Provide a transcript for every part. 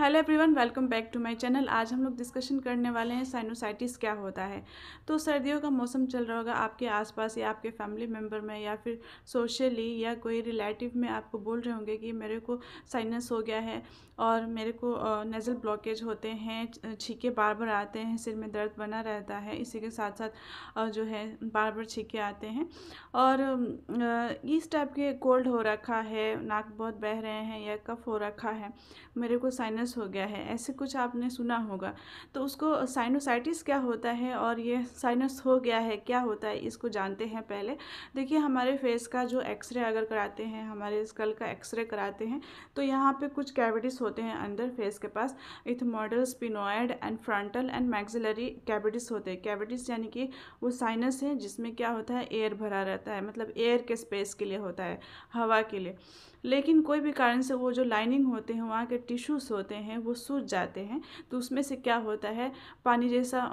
Hello everyone welcome back to my channel आज हम लोग डिस्कशन करने वाले हैं साइनोसाइटिस क्या होता है तो सर्दियों का मौसम चल रहा होगा आपके आसपास या आपके फैमिली मेम्बर में या फिर सोशली या कोई रिलेटिव में आपको बोल रहे होंगे कि मेरे को साइनस हो गया है और मेरे को नेज़ल ब्लॉकेज होते हैं छीके बार बार आते हैं सिर में दर्द बना रहता है इसी के साथ साथ जो है बार बार छीके आते हैं और इस टाइप के कोल्ड हो रखा है नाक बहुत बह रहे हैं या कफ हो रखा है मेरे को साइनस वीकनेस हो गया है ऐसे कुछ आपने सुना होगा तो उसको साइनोसाइटिस क्या होता है और ये साइनस हो गया है क्या होता है इसको जानते हैं पहले देखिए हमारे फेस का जो एक्सरे अगर कराते हैं हमारे स्कल का एक्सरे कराते हैं तो यहाँ पे कुछ कैविटीज़ होते हैं अंदर फेस के पास ethmoid sphenoid and frontal and maxillary cavities होते हैं कैविटीज़ यानी कि वो साइनस है जिसमें क्या होता है एयर भरा रहता है मतलब एयर के स्पेस के लिए होता है हवा के लिए लेकिन कोई भी कारण से वो जो लाइनिंग होते हैं वहाँ के टिश्यूज़ होते हैं वो सूज जाते हैं तो उसमें से क्या होता है पानी जैसा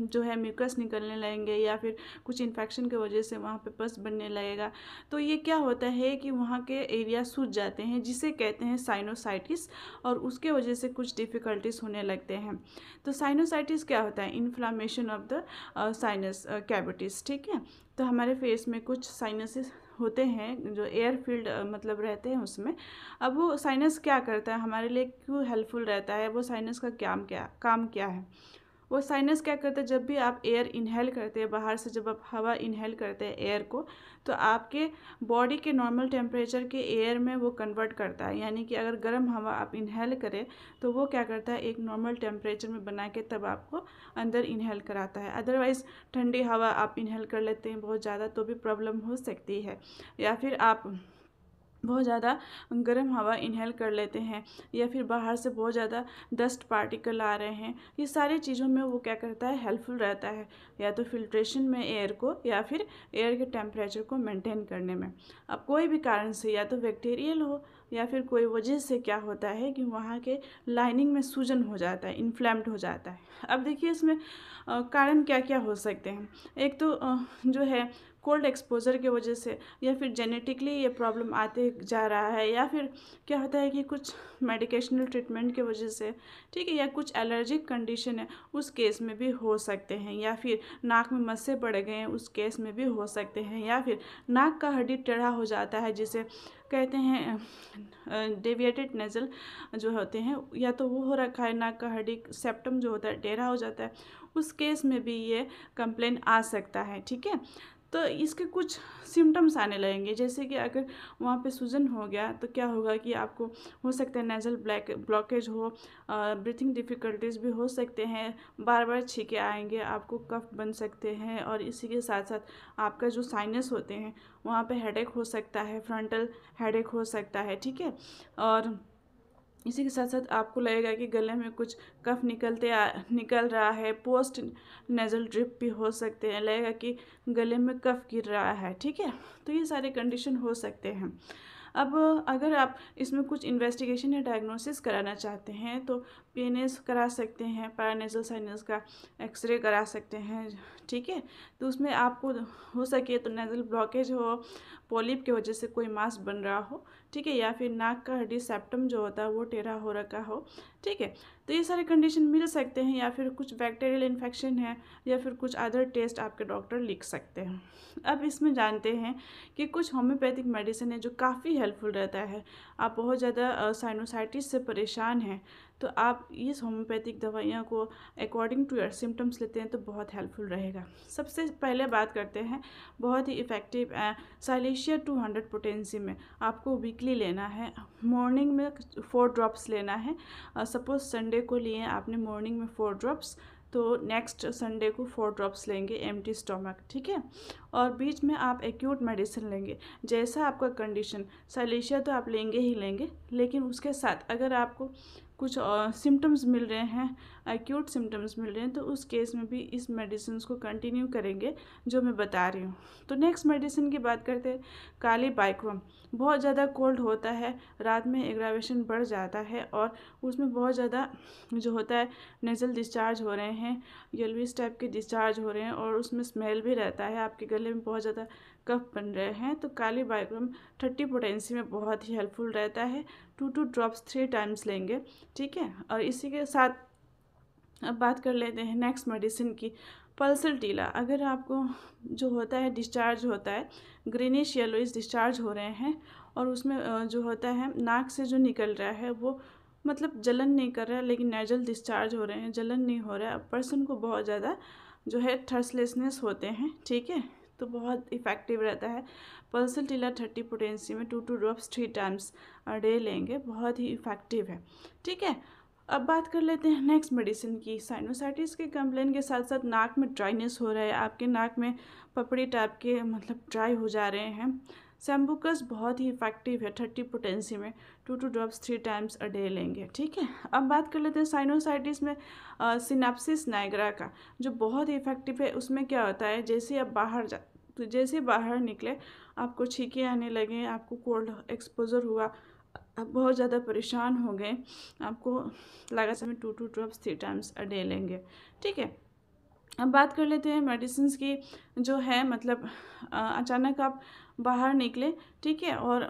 जो है म्यूकस निकलने लगेंगे या फिर कुछ इन्फेक्शन के वजह से वहाँ पे पस बनने लगेगा तो ये क्या होता है कि वहाँ के एरिया सूज जाते हैं जिसे कहते हैं साइनोसाइटिस और उसके वजह से कुछ डिफ़िकल्टीज होने लगते हैं तो साइनोसाइटिस क्या होता है inflammation of the sinus cavities ठीक है तो हमारे फेस में कुछ साइनसिस होते हैं जो एयर फील्ड मतलब रहते हैं उसमें अब वो साइनस क्या करता है हमारे लिए क्यों हेल्पफुल रहता है वो साइनस का क्या क्या काम क्या है वो साइनस क्या करते हैं जब भी आप एयर इनहेल करते हैं बाहर से जब आप हवा इनहेल करते हैं एयर को तो आपके बॉडी के नॉर्मल टेम्परेचर के एयर में वो कन्वर्ट करता है यानी कि अगर गर्म हवा आप इनहेल करें तो वो क्या करता है एक नॉर्मल टेम्परेचर में बना के तब आपको अंदर इनहेल कराता है अदरवाइज़ ठंडी हवा आप इनहेल कर लेते हैं बहुत ज़्यादा तो भी प्रॉब्लम हो सकती है या फिर आप बहुत ज़्यादा गर्म हवा इनहेल कर लेते हैं या फिर बाहर से बहुत ज़्यादा डस्ट पार्टिकल आ रहे हैं ये सारी चीज़ों में वो क्या करता है हेल्पफुल रहता है या तो फिल्ट्रेशन में एयर को या फिर एयर के टेम्परेचर को मेंटेन करने में अब कोई भी कारण से या तो बैक्टीरियल हो या फिर कोई वजह से क्या होता है कि वहाँ के लाइनिंग में सूजन हो जाता है इन्फ्लैम्ड हो जाता है अब देखिए इसमें कारण क्या क्या हो सकते हैं एक तो जो है कोल्ड एक्सपोजर की वजह से या फिर जेनेटिकली ये प्रॉब्लम आते जा रहा है या फिर क्या होता है कि कुछ मेडिकेशनल ट्रीटमेंट की वजह से ठीक है या कुछ एलर्जिक कंडीशन है उस केस में भी हो सकते हैं या फिर नाक में मस्से पड़ गए हैं उस केस में भी हो सकते हैं या फिर नाक का हड्डी टेढ़ा हो जाता है जिसे कहते हैं डेविएटेड नेजल जो होते हैं या तो वो हो रखा है नाक का हड्डी सेप्टम जो होता है टेढ़ा हो जाता है उस केस में भी ये कंप्लेन आ सकता है ठीक है तो इसके कुछ सिम्टम्स आने लगेंगे जैसे कि अगर वहाँ पे सूजन हो गया तो क्या होगा कि आपको हो सकता है नेजल ब्लैक ब्लॉकेज हो ब्रीथिंग डिफ़िकल्टीज भी हो सकते हैं बार बार छीके आएंगे आपको कफ बन सकते हैं और इसी के साथ साथ आपका जो साइनस होते हैं वहाँ पे हेडेक हो सकता है फ्रंटल हेडेक हो सकता है ठीक है और इसी के साथ साथ आपको लगेगा कि गले में कुछ कफ निकलते आ, निकल रहा है पोस्ट नेजल ड्रिप भी हो सकते हैं लगेगा कि गले में कफ गिर रहा है ठीक है तो ये सारे कंडीशन हो सकते हैं अब अगर आप इसमें कुछ इन्वेस्टिगेशन या डायग्नोसिस कराना चाहते हैं तो पी करा सकते हैं पैरानेजल साइनस का एक्सरे करा सकते हैं ठीक है तो उसमें आपको हो सके तो नेजल ब्लॉकेज हो पॉलिप की वजह से कोई मास्क बन रहा हो ठीक है या फिर नाक का हड्डी सेप्टम जो होता है वो टेढ़ा हो रखा हो ठीक है तो ये सारे कंडीशन मिल सकते हैं या फिर कुछ बैक्टीरियल इन्फेक्शन है या फिर कुछ अदर टेस्ट आपके डॉक्टर लिख सकते हैं अब इसमें जानते हैं कि कुछ होम्योपैथिक मेडिसिन है जो काफ़ी हेल्पफुल रहता है आप बहुत ज़्यादा साइनोसाइटिस से परेशान हैं तो आप इस होम्योपैथिक दवाइयों को अकॉर्डिंग टू योर सिम्टम्स लेते हैं तो बहुत हेल्पफुल रहेगा सबसे पहले बात करते हैं बहुत ही effective silicea two hundred potency में आपको वीकली लेना है मॉर्निंग में फोर ड्रॉप्स लेना है सपोज़ संडे को लिए आपने मॉर्निंग में फोर ड्रॉप्स तो नेक्स्ट संडे को फोर ड्रॉप्स लेंगे एम्प्टी स्टोमक ठीक है और बीच में आप एक्यूट मेडिसिन लेंगे जैसा आपका कंडीशन सलेशिया तो आप लेंगे ही लेंगे लेकिन उसके साथ अगर आपको कुछ सिम्टम्स मिल रहे हैं एक्यूट सिम्टम्स मिल रहे हैं तो उस केस में भी इस मेडिसिन को कंटिन्यू करेंगे जो मैं बता रही हूँ तो नेक्स्ट मेडिसिन की बात करते हैं काली बाइक्रोम बहुत ज़्यादा कोल्ड होता है रात में एग्रावेशन बढ़ जाता है और उसमें बहुत ज़्यादा जो होता है नेज़ल डिस्चार्ज हो रहे हैं यलविस टाइप के डिस्चार्ज हो रहे हैं और उसमें स्मेल भी रहता है आपके गले पहले में बहुत ज़्यादा कफ बन रहे हैं तो काली बाइग्राम थर्टी पोटेंसी में बहुत ही हेल्पफुल रहता है two two drops three times लेंगे ठीक है और इसी के साथ अब बात कर लेते हैं नेक्स्ट मेडिसिन की पल्सर टीला अगर आपको जो होता है डिस्चार्ज होता है ग्रीनिश येलोइस डिस्चार्ज हो रहे हैं और उसमें जो होता है नाक से जो निकल रहा है वो मतलब जलन नहीं कर रहा है लेकिन नेजल डिस्चार्ज हो रहे हैं जलन नहीं हो रहा है पर्सन को बहुत ज़्यादा जो है थर्सलेसनेस होते हैं ठीक है तो बहुत इफ़ेक्टिव रहता है पल्सल टीला थर्टी पोटेंसी में two two drops three times day लेंगे बहुत ही इफ़ेक्टिव है ठीक है अब बात कर लेते हैं नेक्स्ट मेडिसिन की साइनोसाइटिस के कंप्लेन के साथ साथ नाक में ड्राइनेस हो रहा है आपके नाक में पपड़ी टाइप के मतलब ड्राई हो जा रहे हैं सेम्बुकस बहुत ही इफेक्टिव है थर्टी पोटेंसी में two two drops three times a day लेंगे ठीक है अब बात कर लेते हैं साइनोसाइटिस में सिनाप्सिस नाइग्रा का जो बहुत ही इफेक्टिव है उसमें क्या होता है जैसे आप बाहर जा तो जैसे बाहर निकले आपको छीके आने लगे आपको कोल्ड एक्सपोजर हुआ आप बहुत ज़्यादा परेशान हो गए आपको लगा समय two two drops three times a day लेंगे ठीक है अब बात कर लेते हैं मेडिसिन की जो है मतलब अचानक आप बाहर निकले ठीक है और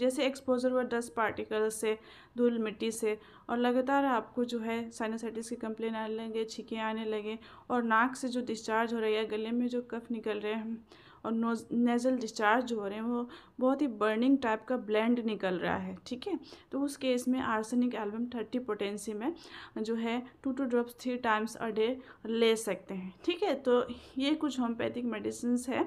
जैसे एक्सपोजर हुआ डस्ट पार्टिकल से धूल मिट्टी से और लगातार आपको जो है साइनोसाइटिस की कंप्लेन आने लगे छिके आने लगे और नाक से जो डिस्चार्ज हो रही है गले में जो कफ निकल रहे हैं और नेज़ल डिस्चार्ज हो रहे हैं वो बहुत ही बर्निंग टाइप का ब्लेंड निकल रहा है ठीक है तो उस केस में आर्सेनिक एल्बम थर्टी पोटेंसी में जो है two two drops three times a day ले सकते हैं ठीक है तो ये कुछ होम्योपैथिक मेडिसिन है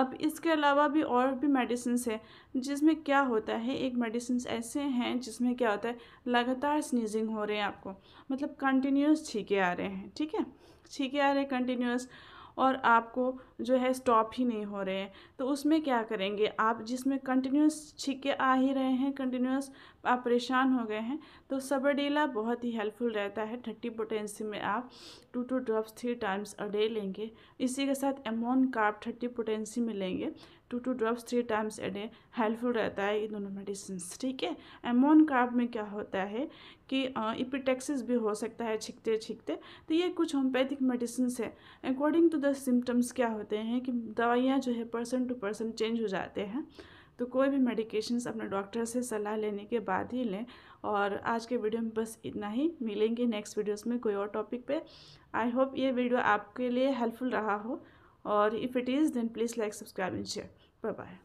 अब इसके अलावा भी और भी मेडिसिन है जिसमें क्या होता है एक मेडिसिन ऐसे हैं जिसमें क्या होता है लगातार स्नीजिंग हो रहे हैं आपको मतलब कंटिन्यूस छीके आ रहे हैं ठीक है छीके आ रहे हैं कंटिन्यूस और आपको जो है स्टॉप ही नहीं हो रहे हैं तो उसमें क्या करेंगे आप जिसमें कंटिन्यूस छिके आ ही रहे हैं कंटिन्यूस आप परेशान हो गए हैं तो सबरडीला बहुत ही हेल्पफुल रहता है थर्टी पोटेंसी में आप two two drops three times a day लेंगे इसी के साथ एमोन कार्प थर्टी पोटेंसी में लेंगे two two drops three times a day helpful रहता है ये दोनों मेडिसिन ठीक है एमोन कार्ब में क्या होता है कि इपिटेक्सिस भी हो सकता है छिकते छिकते तो ये कुछ होम्योपैथिक मेडिसिन है अकॉर्डिंग टू द सिम्टम्स क्या होते हैं कि दवाइयाँ जो है पर्सन टू पर्सन चेंज हो जाते हैं तो कोई भी मेडिकेशंस अपने डॉक्टर से सलाह लेने के बाद ही लें और आज के वीडियो में बस इतना ही मिलेंगे नेक्स्ट वीडियोस में कोई और टॉपिक पे आई होप ये वीडियो आपके लिए हेल्पफुल रहा हो और if it is then please like subscribe and share Bye bye.